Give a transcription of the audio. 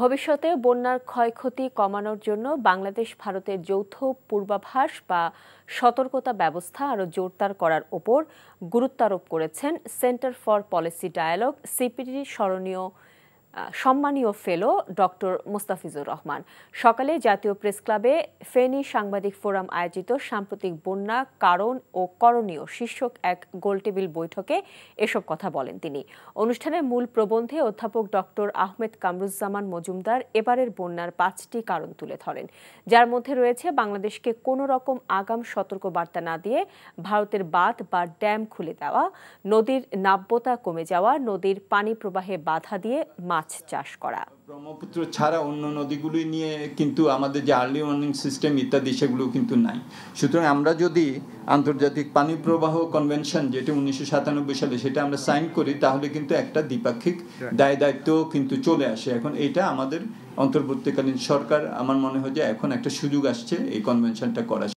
ভবিষ্যতে বন্যার ক্ষয়ক্ষতি কমানোর জন্য বাংলাদেশ ভারতের যৌথ পূর্বাভাস বা সতর্কতা ব্যবস্থা আরও জোরদার করার ওপর গুরুত্বারোপ করেছেন সেন্টার ফর পলিসি ডায়ালগ সিপিডির স্মরণীয় সম্মানীয় ফেলো ডক্টর মোস্তাফিজুর রহমান সকালে জাতীয় প্রেস ক্লাবে ফেনী সাংবাদিক ফোরাম আয়োজিত সাম্প্রতিক বন্যা কারণ ও করণীয় শীর্ষক এক গোলটেবিল বৈঠকে এসব কথা বলেন তিনি অনুষ্ঠানে মূল প্রবন্ধে অধ্যাপক ডক্টর আহমেদ কামরুজ্জামান মজুমদার এবারের বন্যার পাঁচটি কারণ তুলে ধরেন যার মধ্যে রয়েছে বাংলাদেশকে কোনো রকম আগাম বার্তা না দিয়ে ভারতের বাঁধ বা ড্যাম খুলে দেওয়া নদীর নাব্যতা কমে যাওয়া নদীর পানি প্রবাহে বাধা দিয়ে মাছ মাছ চাষ করা ব্রহ্মপুত্র ছাড়া অন্য নদীগুলি নিয়ে কিন্তু আমাদের যে আর্লি ওয়ার্নিং সিস্টেম ইত্যাদি সেগুলো কিন্তু নাই সুতরাং আমরা যদি আন্তর্জাতিক পানি প্রবাহ কনভেনশন যেটি উনিশশো সালে সেটা আমরা সাইন করি তাহলে কিন্তু একটা দ্বিপাক্ষিক দায় দায়িত্ব কিন্তু চলে আসে এখন এটা আমাদের অন্তর্বর্তীকালীন সরকার আমার মনে হয় যে এখন একটা সুযোগ আসছে এই কনভেনশনটা করার